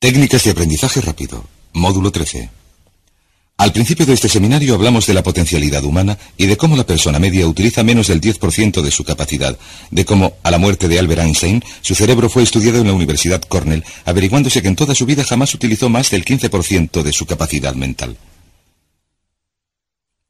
Técnicas de aprendizaje rápido. Módulo 13. Al principio de este seminario hablamos de la potencialidad humana y de cómo la persona media utiliza menos del 10% de su capacidad, de cómo, a la muerte de Albert Einstein, su cerebro fue estudiado en la Universidad Cornell, averiguándose que en toda su vida jamás utilizó más del 15% de su capacidad mental.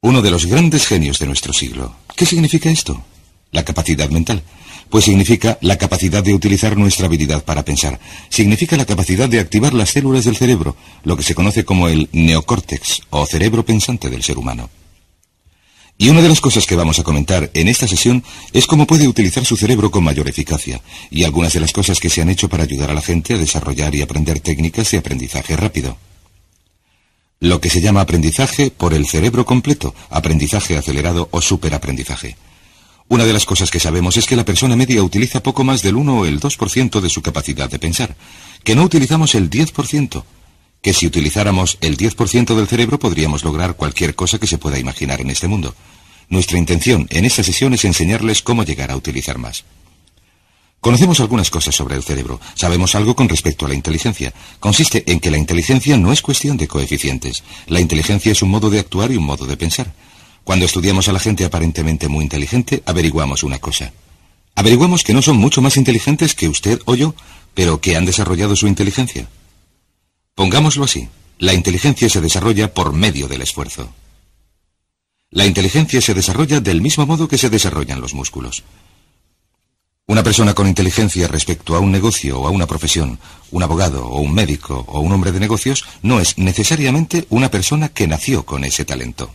Uno de los grandes genios de nuestro siglo. ¿Qué significa esto? La capacidad mental pues significa la capacidad de utilizar nuestra habilidad para pensar. Significa la capacidad de activar las células del cerebro, lo que se conoce como el neocórtex o cerebro pensante del ser humano. Y una de las cosas que vamos a comentar en esta sesión es cómo puede utilizar su cerebro con mayor eficacia y algunas de las cosas que se han hecho para ayudar a la gente a desarrollar y aprender técnicas de aprendizaje rápido. Lo que se llama aprendizaje por el cerebro completo, aprendizaje acelerado o superaprendizaje. Una de las cosas que sabemos es que la persona media utiliza poco más del 1 o el 2% de su capacidad de pensar, que no utilizamos el 10%, que si utilizáramos el 10% del cerebro podríamos lograr cualquier cosa que se pueda imaginar en este mundo. Nuestra intención en esta sesión es enseñarles cómo llegar a utilizar más. Conocemos algunas cosas sobre el cerebro, sabemos algo con respecto a la inteligencia. Consiste en que la inteligencia no es cuestión de coeficientes. La inteligencia es un modo de actuar y un modo de pensar. Cuando estudiamos a la gente aparentemente muy inteligente, averiguamos una cosa. Averiguamos que no son mucho más inteligentes que usted o yo, pero que han desarrollado su inteligencia. Pongámoslo así, la inteligencia se desarrolla por medio del esfuerzo. La inteligencia se desarrolla del mismo modo que se desarrollan los músculos. Una persona con inteligencia respecto a un negocio o a una profesión, un abogado o un médico o un hombre de negocios, no es necesariamente una persona que nació con ese talento.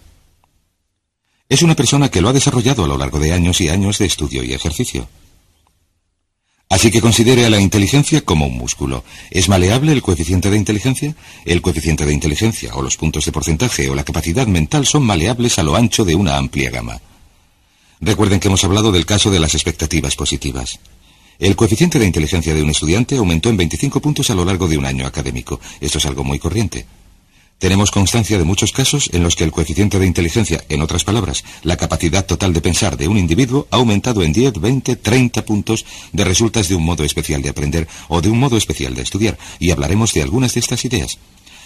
Es una persona que lo ha desarrollado a lo largo de años y años de estudio y ejercicio. Así que considere a la inteligencia como un músculo. ¿Es maleable el coeficiente de inteligencia? El coeficiente de inteligencia o los puntos de porcentaje o la capacidad mental son maleables a lo ancho de una amplia gama. Recuerden que hemos hablado del caso de las expectativas positivas. El coeficiente de inteligencia de un estudiante aumentó en 25 puntos a lo largo de un año académico. Esto es algo muy corriente. Tenemos constancia de muchos casos en los que el coeficiente de inteligencia, en otras palabras, la capacidad total de pensar de un individuo, ha aumentado en 10, 20, 30 puntos de resultas de un modo especial de aprender o de un modo especial de estudiar, y hablaremos de algunas de estas ideas.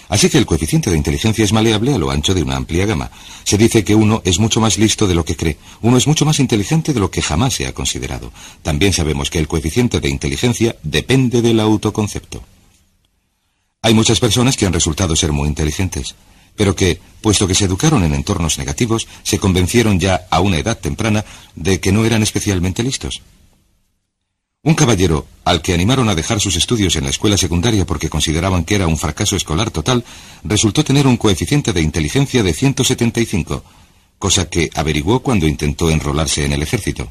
Así que el coeficiente de inteligencia es maleable a lo ancho de una amplia gama. Se dice que uno es mucho más listo de lo que cree, uno es mucho más inteligente de lo que jamás se ha considerado. También sabemos que el coeficiente de inteligencia depende del autoconcepto. Hay muchas personas que han resultado ser muy inteligentes, pero que, puesto que se educaron en entornos negativos, se convencieron ya a una edad temprana de que no eran especialmente listos. Un caballero, al que animaron a dejar sus estudios en la escuela secundaria porque consideraban que era un fracaso escolar total, resultó tener un coeficiente de inteligencia de 175, cosa que averiguó cuando intentó enrolarse en el ejército.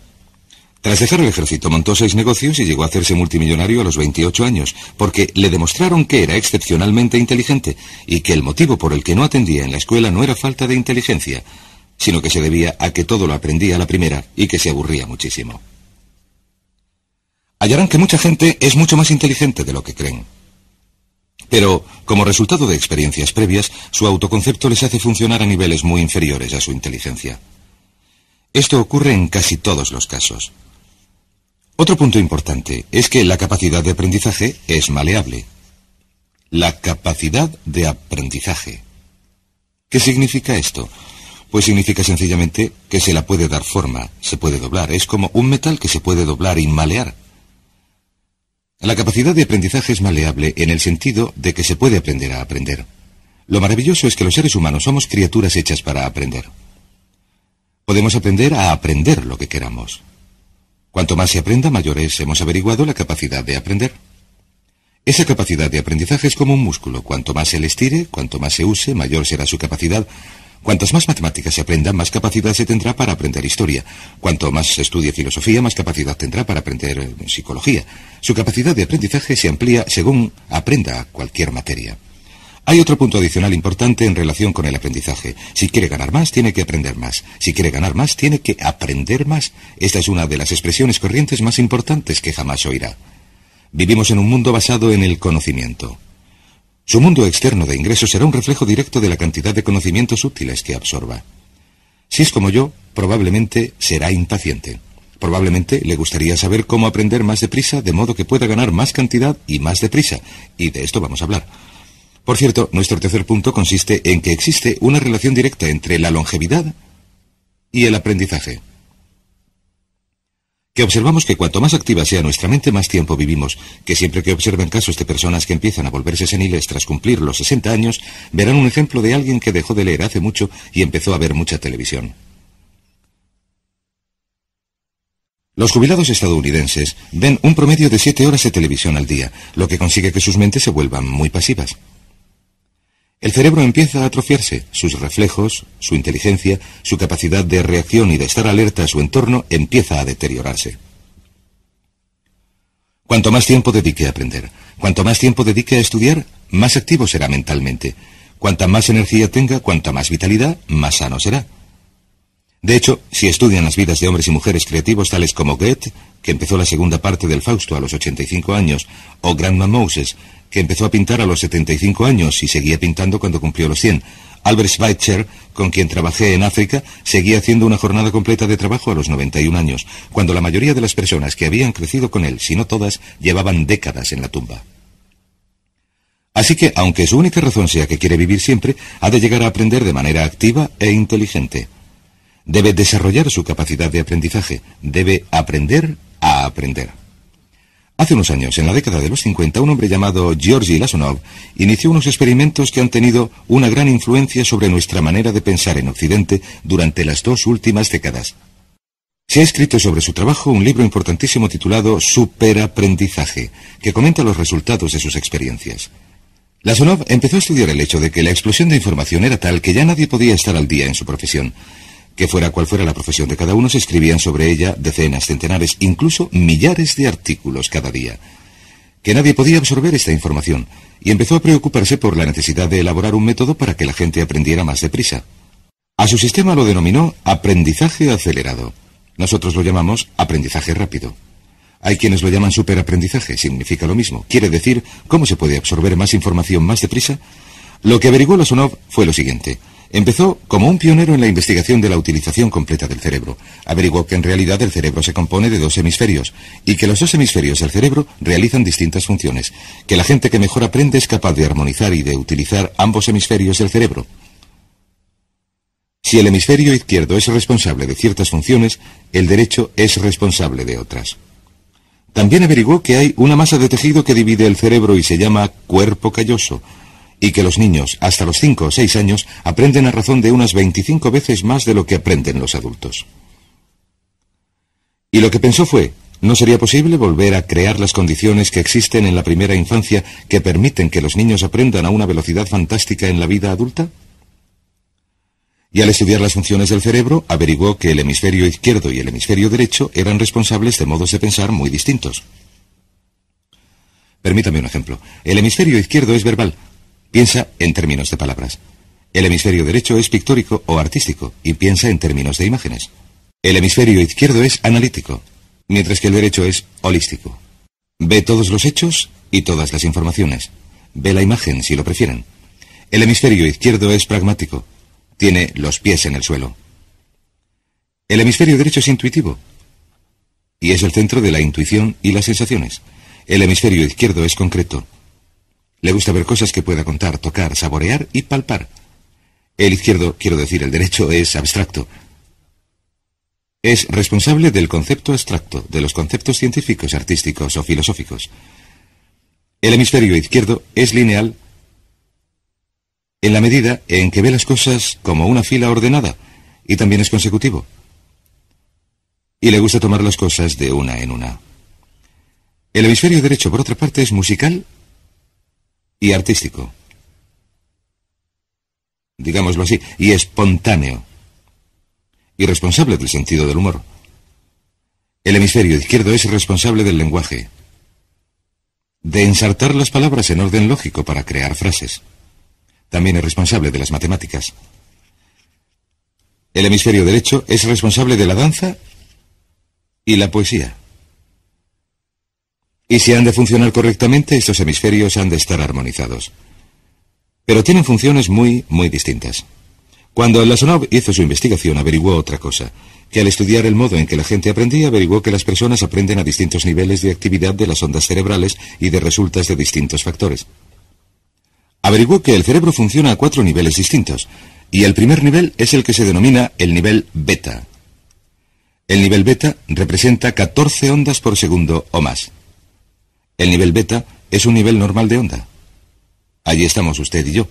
Tras dejar el ejército montó seis negocios y llegó a hacerse multimillonario a los 28 años, porque le demostraron que era excepcionalmente inteligente y que el motivo por el que no atendía en la escuela no era falta de inteligencia, sino que se debía a que todo lo aprendía a la primera y que se aburría muchísimo. Hallarán que mucha gente es mucho más inteligente de lo que creen. Pero, como resultado de experiencias previas, su autoconcepto les hace funcionar a niveles muy inferiores a su inteligencia. Esto ocurre en casi todos los casos. Otro punto importante es que la capacidad de aprendizaje es maleable. La capacidad de aprendizaje. ¿Qué significa esto? Pues significa sencillamente que se la puede dar forma, se puede doblar. Es como un metal que se puede doblar y malear. La capacidad de aprendizaje es maleable en el sentido de que se puede aprender a aprender. Lo maravilloso es que los seres humanos somos criaturas hechas para aprender. Podemos aprender a aprender lo que queramos. Cuanto más se aprenda, mayores hemos averiguado la capacidad de aprender. Esa capacidad de aprendizaje es como un músculo. Cuanto más se le estire, cuanto más se use, mayor será su capacidad. Cuantas más matemáticas se aprenda, más capacidad se tendrá para aprender historia. Cuanto más se estudie filosofía, más capacidad tendrá para aprender psicología. Su capacidad de aprendizaje se amplía según aprenda cualquier materia. Hay otro punto adicional importante en relación con el aprendizaje. Si quiere ganar más, tiene que aprender más. Si quiere ganar más, tiene que aprender más. Esta es una de las expresiones corrientes más importantes que jamás oirá. Vivimos en un mundo basado en el conocimiento. Su mundo externo de ingresos será un reflejo directo de la cantidad de conocimientos útiles que absorba. Si es como yo, probablemente será impaciente. Probablemente le gustaría saber cómo aprender más deprisa, de modo que pueda ganar más cantidad y más deprisa. Y de esto vamos a hablar. Por cierto, nuestro tercer punto consiste en que existe una relación directa entre la longevidad y el aprendizaje. Que observamos que cuanto más activa sea nuestra mente, más tiempo vivimos, que siempre que observan casos de personas que empiezan a volverse seniles tras cumplir los 60 años, verán un ejemplo de alguien que dejó de leer hace mucho y empezó a ver mucha televisión. Los jubilados estadounidenses ven un promedio de 7 horas de televisión al día, lo que consigue que sus mentes se vuelvan muy pasivas. El cerebro empieza a atrofiarse, sus reflejos, su inteligencia, su capacidad de reacción y de estar alerta a su entorno empieza a deteriorarse. Cuanto más tiempo dedique a aprender, cuanto más tiempo dedique a estudiar, más activo será mentalmente. Cuanta más energía tenga, cuanta más vitalidad, más sano será. De hecho, si estudian las vidas de hombres y mujeres creativos tales como Goethe, que empezó la segunda parte del Fausto a los 85 años, o Grandma Moses, que empezó a pintar a los 75 años y seguía pintando cuando cumplió los 100, Albert Schweitzer, con quien trabajé en África, seguía haciendo una jornada completa de trabajo a los 91 años, cuando la mayoría de las personas que habían crecido con él, si no todas, llevaban décadas en la tumba. Así que, aunque su única razón sea que quiere vivir siempre, ha de llegar a aprender de manera activa e inteligente. Debe desarrollar su capacidad de aprendizaje, debe aprender a aprender. Hace unos años, en la década de los 50, un hombre llamado Georgi Lasonov inició unos experimentos que han tenido una gran influencia sobre nuestra manera de pensar en Occidente durante las dos últimas décadas. Se ha escrito sobre su trabajo un libro importantísimo titulado Superaprendizaje, que comenta los resultados de sus experiencias. Lasonov empezó a estudiar el hecho de que la explosión de información era tal que ya nadie podía estar al día en su profesión que fuera cual fuera la profesión de cada uno, se escribían sobre ella decenas, centenares, incluso millares de artículos cada día. Que nadie podía absorber esta información, y empezó a preocuparse por la necesidad de elaborar un método para que la gente aprendiera más deprisa. A su sistema lo denominó aprendizaje acelerado. Nosotros lo llamamos aprendizaje rápido. Hay quienes lo llaman superaprendizaje, significa lo mismo. Quiere decir, ¿cómo se puede absorber más información más deprisa? Lo que averiguó Lasonov fue lo siguiente. Empezó como un pionero en la investigación de la utilización completa del cerebro. Averiguó que en realidad el cerebro se compone de dos hemisferios y que los dos hemisferios del cerebro realizan distintas funciones, que la gente que mejor aprende es capaz de armonizar y de utilizar ambos hemisferios del cerebro. Si el hemisferio izquierdo es responsable de ciertas funciones, el derecho es responsable de otras. También averiguó que hay una masa de tejido que divide el cerebro y se llama cuerpo calloso, y que los niños, hasta los 5 o 6 años, aprenden a razón de unas 25 veces más de lo que aprenden los adultos. Y lo que pensó fue, ¿no sería posible volver a crear las condiciones que existen en la primera infancia que permiten que los niños aprendan a una velocidad fantástica en la vida adulta? Y al estudiar las funciones del cerebro, averiguó que el hemisferio izquierdo y el hemisferio derecho eran responsables de modos de pensar muy distintos. Permítame un ejemplo. El hemisferio izquierdo es verbal, Piensa en términos de palabras. El hemisferio derecho es pictórico o artístico y piensa en términos de imágenes. El hemisferio izquierdo es analítico, mientras que el derecho es holístico. Ve todos los hechos y todas las informaciones. Ve la imagen si lo prefieren. El hemisferio izquierdo es pragmático. Tiene los pies en el suelo. El hemisferio derecho es intuitivo y es el centro de la intuición y las sensaciones. El hemisferio izquierdo es concreto le gusta ver cosas que pueda contar, tocar, saborear y palpar. El izquierdo, quiero decir, el derecho, es abstracto. Es responsable del concepto abstracto, de los conceptos científicos, artísticos o filosóficos. El hemisferio izquierdo es lineal en la medida en que ve las cosas como una fila ordenada y también es consecutivo. Y le gusta tomar las cosas de una en una. El hemisferio derecho, por otra parte, es musical artístico. Digámoslo así, y espontáneo. Y responsable del sentido del humor. El hemisferio izquierdo es responsable del lenguaje. De ensartar las palabras en orden lógico para crear frases. También es responsable de las matemáticas. El hemisferio derecho es responsable de la danza y la poesía. Y si han de funcionar correctamente, estos hemisferios han de estar armonizados. Pero tienen funciones muy, muy distintas. Cuando Lasonov hizo su investigación, averiguó otra cosa, que al estudiar el modo en que la gente aprendía, averiguó que las personas aprenden a distintos niveles de actividad de las ondas cerebrales y de resultas de distintos factores. Averiguó que el cerebro funciona a cuatro niveles distintos, y el primer nivel es el que se denomina el nivel beta. El nivel beta representa 14 ondas por segundo o más. El nivel beta es un nivel normal de onda. Allí estamos usted y yo.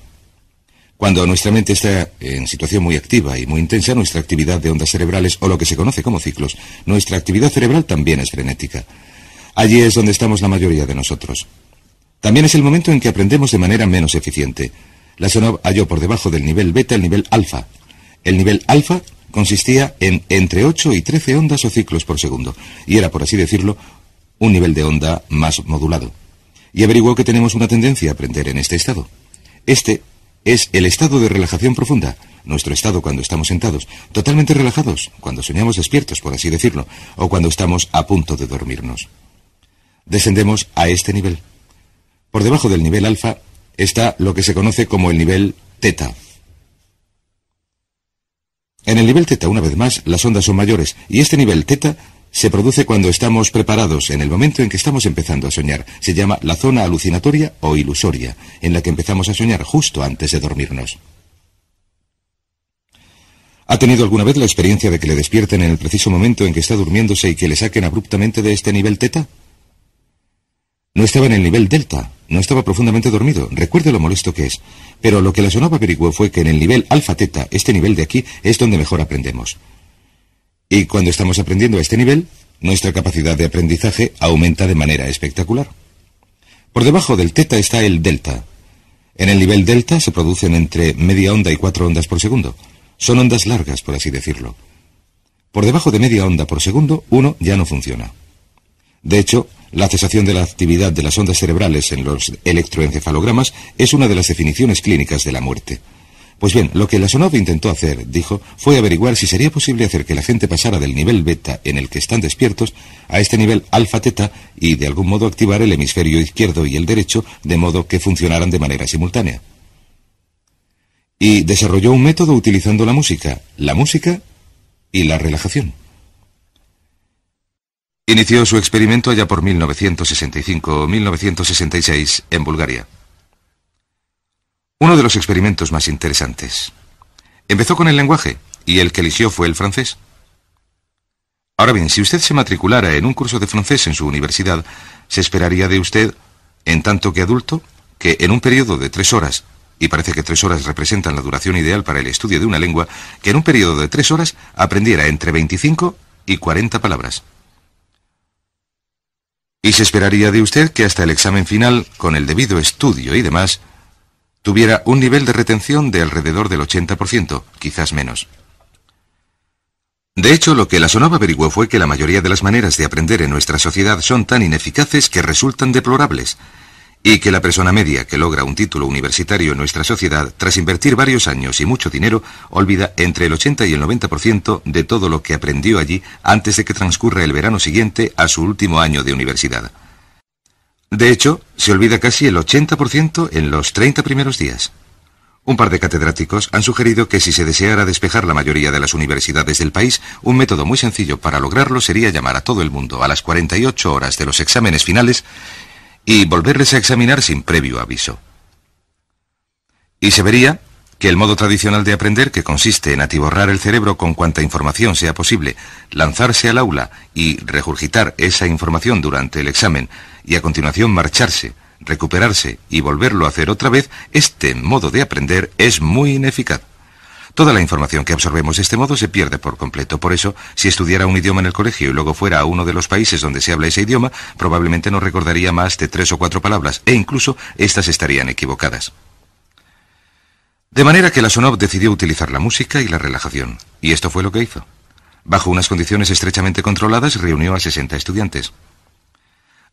Cuando nuestra mente está en situación muy activa y muy intensa, nuestra actividad de ondas cerebrales o lo que se conoce como ciclos, nuestra actividad cerebral también es frenética. Allí es donde estamos la mayoría de nosotros. También es el momento en que aprendemos de manera menos eficiente. La Sonov halló por debajo del nivel beta el nivel alfa. El nivel alfa consistía en entre 8 y 13 ondas o ciclos por segundo, y era, por así decirlo, un nivel de onda más modulado, y averiguó que tenemos una tendencia a aprender en este estado. Este es el estado de relajación profunda, nuestro estado cuando estamos sentados, totalmente relajados, cuando soñamos despiertos, por así decirlo, o cuando estamos a punto de dormirnos. Descendemos a este nivel. Por debajo del nivel alfa está lo que se conoce como el nivel teta. En el nivel teta, una vez más, las ondas son mayores, y este nivel teta se produce cuando estamos preparados, en el momento en que estamos empezando a soñar. Se llama la zona alucinatoria o ilusoria, en la que empezamos a soñar justo antes de dormirnos. ¿Ha tenido alguna vez la experiencia de que le despierten en el preciso momento en que está durmiéndose y que le saquen abruptamente de este nivel teta? No estaba en el nivel delta, no estaba profundamente dormido, recuerde lo molesto que es. Pero lo que la sonaba averiguó fue que en el nivel alfa teta, este nivel de aquí, es donde mejor aprendemos. Y cuando estamos aprendiendo a este nivel, nuestra capacidad de aprendizaje aumenta de manera espectacular. Por debajo del teta está el delta. En el nivel delta se producen entre media onda y cuatro ondas por segundo. Son ondas largas, por así decirlo. Por debajo de media onda por segundo, uno ya no funciona. De hecho, la cesación de la actividad de las ondas cerebrales en los electroencefalogramas es una de las definiciones clínicas de la muerte. Pues bien, lo que Lasonov intentó hacer, dijo, fue averiguar si sería posible hacer que la gente pasara del nivel beta en el que están despiertos a este nivel alfa-teta y de algún modo activar el hemisferio izquierdo y el derecho de modo que funcionaran de manera simultánea. Y desarrolló un método utilizando la música, la música y la relajación. Inició su experimento allá por 1965 1966 en Bulgaria. Uno de los experimentos más interesantes. Empezó con el lenguaje, y el que eligió fue el francés. Ahora bien, si usted se matriculara en un curso de francés en su universidad, se esperaría de usted, en tanto que adulto, que en un periodo de tres horas, y parece que tres horas representan la duración ideal para el estudio de una lengua, que en un periodo de tres horas aprendiera entre 25 y 40 palabras. Y se esperaría de usted que hasta el examen final, con el debido estudio y demás, tuviera un nivel de retención de alrededor del 80%, quizás menos. De hecho, lo que la Sonova averiguó fue que la mayoría de las maneras de aprender en nuestra sociedad son tan ineficaces que resultan deplorables, y que la persona media que logra un título universitario en nuestra sociedad, tras invertir varios años y mucho dinero, olvida entre el 80 y el 90% de todo lo que aprendió allí antes de que transcurra el verano siguiente a su último año de universidad. De hecho, se olvida casi el 80% en los 30 primeros días. Un par de catedráticos han sugerido que si se deseara despejar la mayoría de las universidades del país, un método muy sencillo para lograrlo sería llamar a todo el mundo a las 48 horas de los exámenes finales y volverles a examinar sin previo aviso. Y se vería que el modo tradicional de aprender, que consiste en atiborrar el cerebro con cuanta información sea posible, lanzarse al aula y regurgitar esa información durante el examen, y a continuación marcharse, recuperarse y volverlo a hacer otra vez, este modo de aprender es muy ineficaz. Toda la información que absorbemos de este modo se pierde por completo. Por eso, si estudiara un idioma en el colegio y luego fuera a uno de los países donde se habla ese idioma, probablemente no recordaría más de tres o cuatro palabras, e incluso estas estarían equivocadas. De manera que la Sonov decidió utilizar la música y la relajación, y esto fue lo que hizo. Bajo unas condiciones estrechamente controladas, reunió a 60 estudiantes.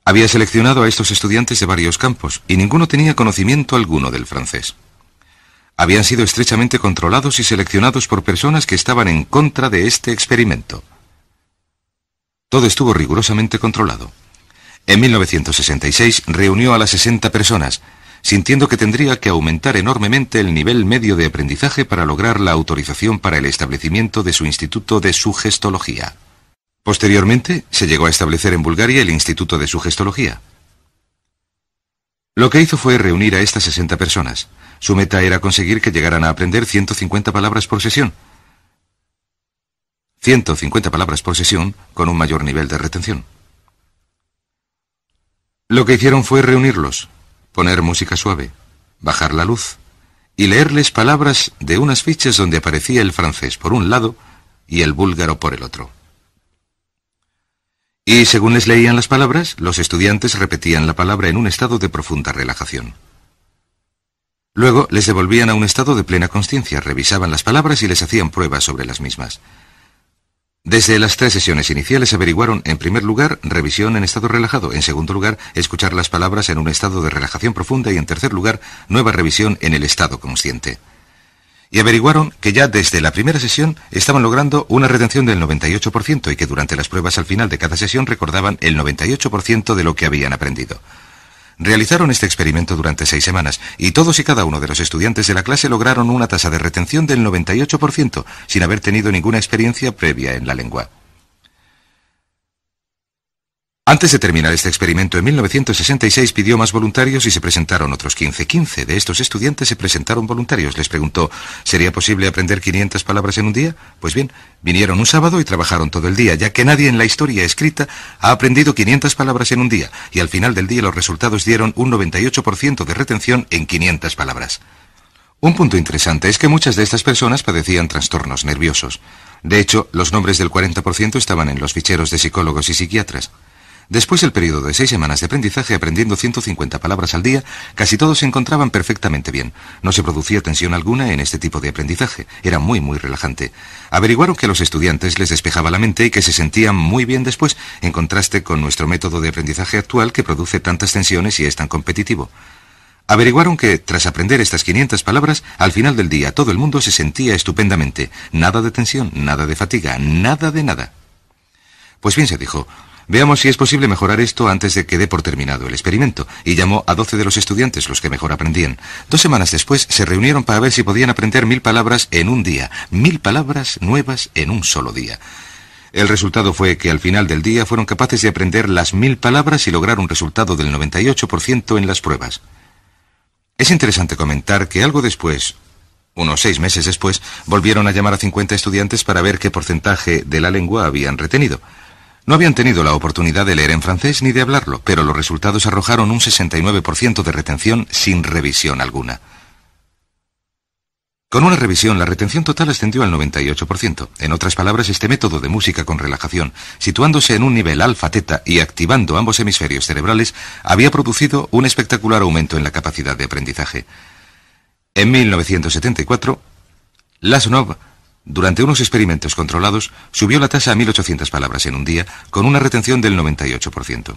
Había seleccionado a estos estudiantes de varios campos y ninguno tenía conocimiento alguno del francés. Habían sido estrechamente controlados y seleccionados por personas que estaban en contra de este experimento. Todo estuvo rigurosamente controlado. En 1966 reunió a las 60 personas, sintiendo que tendría que aumentar enormemente el nivel medio de aprendizaje para lograr la autorización para el establecimiento de su Instituto de Sugestología. Posteriormente, se llegó a establecer en Bulgaria el Instituto de Sugestología. Lo que hizo fue reunir a estas 60 personas. Su meta era conseguir que llegaran a aprender 150 palabras por sesión. 150 palabras por sesión con un mayor nivel de retención. Lo que hicieron fue reunirlos, poner música suave, bajar la luz y leerles palabras de unas fichas donde aparecía el francés por un lado y el búlgaro por el otro. Y según les leían las palabras, los estudiantes repetían la palabra en un estado de profunda relajación. Luego les devolvían a un estado de plena conciencia, revisaban las palabras y les hacían pruebas sobre las mismas. Desde las tres sesiones iniciales averiguaron, en primer lugar, revisión en estado relajado, en segundo lugar, escuchar las palabras en un estado de relajación profunda y en tercer lugar, nueva revisión en el estado consciente y averiguaron que ya desde la primera sesión estaban logrando una retención del 98% y que durante las pruebas al final de cada sesión recordaban el 98% de lo que habían aprendido. Realizaron este experimento durante seis semanas y todos y cada uno de los estudiantes de la clase lograron una tasa de retención del 98% sin haber tenido ninguna experiencia previa en la lengua. Antes de terminar este experimento, en 1966 pidió más voluntarios y se presentaron otros 15. 15 de estos estudiantes se presentaron voluntarios. Les preguntó, ¿sería posible aprender 500 palabras en un día? Pues bien, vinieron un sábado y trabajaron todo el día, ya que nadie en la historia escrita ha aprendido 500 palabras en un día, y al final del día los resultados dieron un 98% de retención en 500 palabras. Un punto interesante es que muchas de estas personas padecían trastornos nerviosos. De hecho, los nombres del 40% estaban en los ficheros de psicólogos y psiquiatras. Después del periodo de seis semanas de aprendizaje aprendiendo 150 palabras al día, casi todos se encontraban perfectamente bien. No se producía tensión alguna en este tipo de aprendizaje. Era muy, muy relajante. Averiguaron que a los estudiantes les despejaba la mente y que se sentían muy bien después, en contraste con nuestro método de aprendizaje actual que produce tantas tensiones y es tan competitivo. Averiguaron que, tras aprender estas 500 palabras, al final del día todo el mundo se sentía estupendamente. Nada de tensión, nada de fatiga, nada de nada. Pues bien, se dijo, Veamos si es posible mejorar esto antes de que dé por terminado el experimento, y llamó a 12 de los estudiantes, los que mejor aprendían. Dos semanas después se reunieron para ver si podían aprender mil palabras en un día, mil palabras nuevas en un solo día. El resultado fue que al final del día fueron capaces de aprender las mil palabras y lograr un resultado del 98% en las pruebas. Es interesante comentar que algo después, unos seis meses después, volvieron a llamar a 50 estudiantes para ver qué porcentaje de la lengua habían retenido. No habían tenido la oportunidad de leer en francés ni de hablarlo, pero los resultados arrojaron un 69% de retención sin revisión alguna. Con una revisión, la retención total ascendió al 98%. En otras palabras, este método de música con relajación, situándose en un nivel alfa-teta y activando ambos hemisferios cerebrales, había producido un espectacular aumento en la capacidad de aprendizaje. En 1974, Lasnov durante unos experimentos controlados, subió la tasa a 1.800 palabras en un día, con una retención del 98%.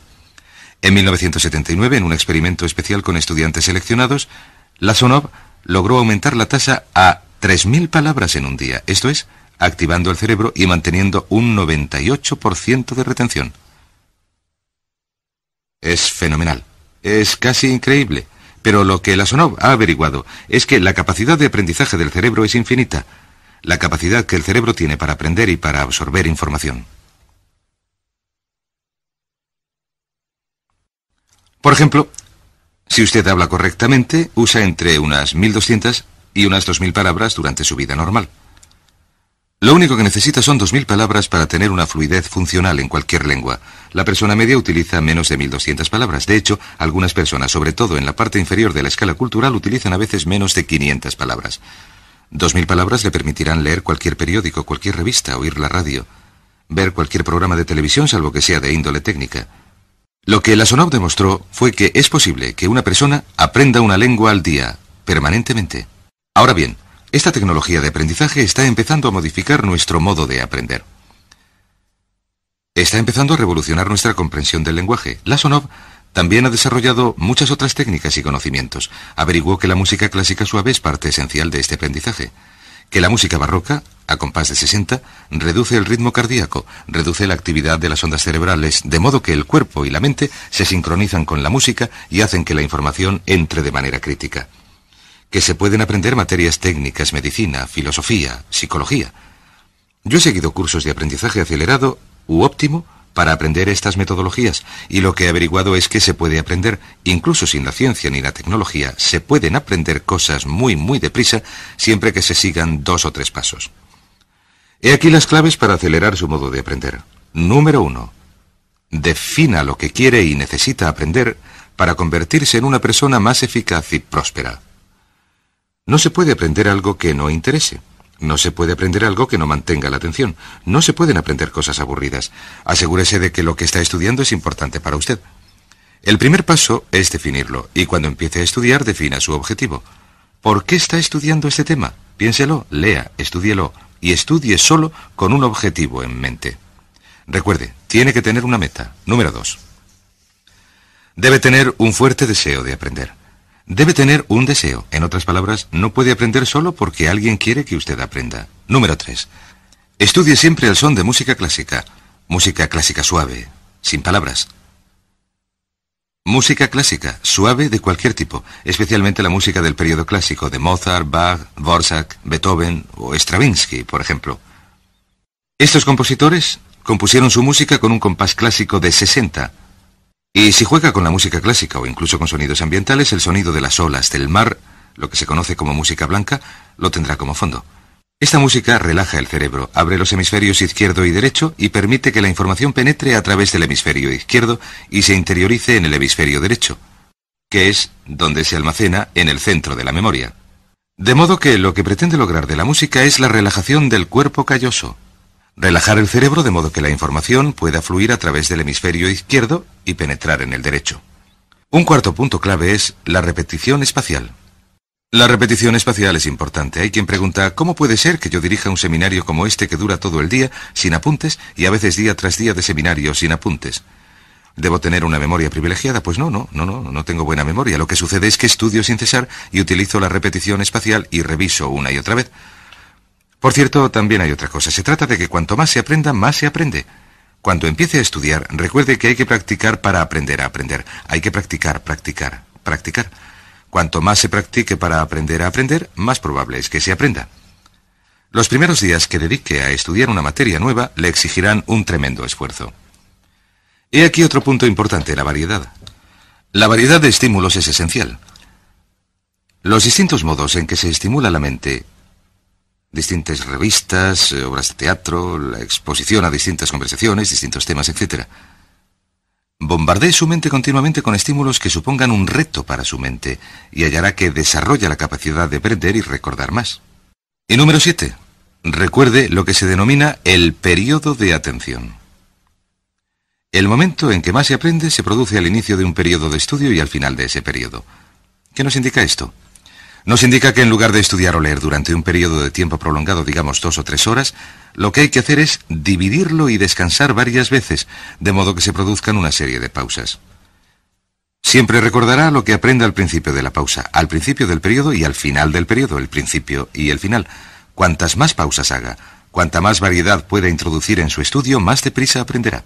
En 1979, en un experimento especial con estudiantes seleccionados, la Sonov logró aumentar la tasa a 3.000 palabras en un día, esto es, activando el cerebro y manteniendo un 98% de retención. Es fenomenal. Es casi increíble. Pero lo que la Sonov ha averiguado es que la capacidad de aprendizaje del cerebro es infinita, la capacidad que el cerebro tiene para aprender y para absorber información. Por ejemplo, si usted habla correctamente, usa entre unas 1.200 y unas 2.000 palabras durante su vida normal. Lo único que necesita son 2.000 palabras para tener una fluidez funcional en cualquier lengua. La persona media utiliza menos de 1.200 palabras. De hecho, algunas personas, sobre todo en la parte inferior de la escala cultural, utilizan a veces menos de 500 palabras. Dos mil palabras le permitirán leer cualquier periódico, cualquier revista, oír la radio, ver cualquier programa de televisión salvo que sea de índole técnica. Lo que la Sonov demostró fue que es posible que una persona aprenda una lengua al día, permanentemente. Ahora bien, esta tecnología de aprendizaje está empezando a modificar nuestro modo de aprender. Está empezando a revolucionar nuestra comprensión del lenguaje. La Sonov también ha desarrollado muchas otras técnicas y conocimientos. Averiguó que la música clásica suave es parte esencial de este aprendizaje. Que la música barroca, a compás de 60, reduce el ritmo cardíaco, reduce la actividad de las ondas cerebrales, de modo que el cuerpo y la mente se sincronizan con la música y hacen que la información entre de manera crítica. Que se pueden aprender materias técnicas, medicina, filosofía, psicología. Yo he seguido cursos de aprendizaje acelerado u óptimo para aprender estas metodologías y lo que he averiguado es que se puede aprender, incluso sin la ciencia ni la tecnología, se pueden aprender cosas muy muy deprisa siempre que se sigan dos o tres pasos. He aquí las claves para acelerar su modo de aprender. Número uno, Defina lo que quiere y necesita aprender para convertirse en una persona más eficaz y próspera. No se puede aprender algo que no interese. No se puede aprender algo que no mantenga la atención. No se pueden aprender cosas aburridas. Asegúrese de que lo que está estudiando es importante para usted. El primer paso es definirlo y cuando empiece a estudiar defina su objetivo. ¿Por qué está estudiando este tema? Piénselo, lea, estudielo y estudie solo con un objetivo en mente. Recuerde, tiene que tener una meta. Número 2. Debe tener un fuerte deseo de aprender. Debe tener un deseo. En otras palabras, no puede aprender solo porque alguien quiere que usted aprenda. Número 3. Estudie siempre el son de música clásica. Música clásica suave, sin palabras. Música clásica, suave de cualquier tipo, especialmente la música del periodo clásico de Mozart, Bach, Dvorak, Beethoven o Stravinsky, por ejemplo. Estos compositores compusieron su música con un compás clásico de 60, y si juega con la música clásica o incluso con sonidos ambientales, el sonido de las olas del mar, lo que se conoce como música blanca, lo tendrá como fondo. Esta música relaja el cerebro, abre los hemisferios izquierdo y derecho y permite que la información penetre a través del hemisferio izquierdo y se interiorice en el hemisferio derecho, que es donde se almacena en el centro de la memoria. De modo que lo que pretende lograr de la música es la relajación del cuerpo calloso, Relajar el cerebro de modo que la información pueda fluir a través del hemisferio izquierdo y penetrar en el derecho. Un cuarto punto clave es la repetición espacial. La repetición espacial es importante. Hay quien pregunta, ¿cómo puede ser que yo dirija un seminario como este que dura todo el día, sin apuntes, y a veces día tras día de seminario sin apuntes? ¿Debo tener una memoria privilegiada? Pues no, no, no, no, no tengo buena memoria. Lo que sucede es que estudio sin cesar y utilizo la repetición espacial y reviso una y otra vez. Por cierto, también hay otra cosa. Se trata de que cuanto más se aprenda, más se aprende. Cuando empiece a estudiar, recuerde que hay que practicar para aprender a aprender. Hay que practicar, practicar, practicar. Cuanto más se practique para aprender a aprender, más probable es que se aprenda. Los primeros días que dedique a estudiar una materia nueva le exigirán un tremendo esfuerzo. He aquí otro punto importante, la variedad. La variedad de estímulos es esencial. Los distintos modos en que se estimula la mente distintas revistas, eh, obras de teatro, la exposición a distintas conversaciones, distintos temas, etc. Bombardee su mente continuamente con estímulos que supongan un reto para su mente y hallará que desarrolla la capacidad de aprender y recordar más. Y número 7. Recuerde lo que se denomina el periodo de atención. El momento en que más se aprende se produce al inicio de un periodo de estudio y al final de ese periodo. ¿Qué nos indica esto? nos indica que en lugar de estudiar o leer durante un periodo de tiempo prolongado, digamos dos o tres horas, lo que hay que hacer es dividirlo y descansar varias veces, de modo que se produzcan una serie de pausas. Siempre recordará lo que aprenda al principio de la pausa, al principio del periodo y al final del periodo, el principio y el final. Cuantas más pausas haga, cuanta más variedad pueda introducir en su estudio, más deprisa aprenderá.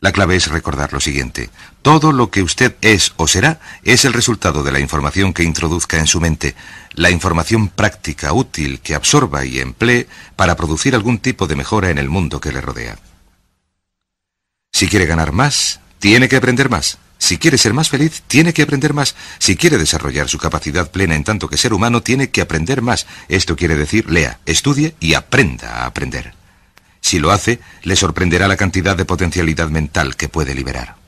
La clave es recordar lo siguiente. Todo lo que usted es o será es el resultado de la información que introduzca en su mente, la información práctica, útil, que absorba y emplee para producir algún tipo de mejora en el mundo que le rodea. Si quiere ganar más, tiene que aprender más. Si quiere ser más feliz, tiene que aprender más. Si quiere desarrollar su capacidad plena en tanto que ser humano, tiene que aprender más. Esto quiere decir, lea, estudie y aprenda a aprender. Si lo hace, le sorprenderá la cantidad de potencialidad mental que puede liberar.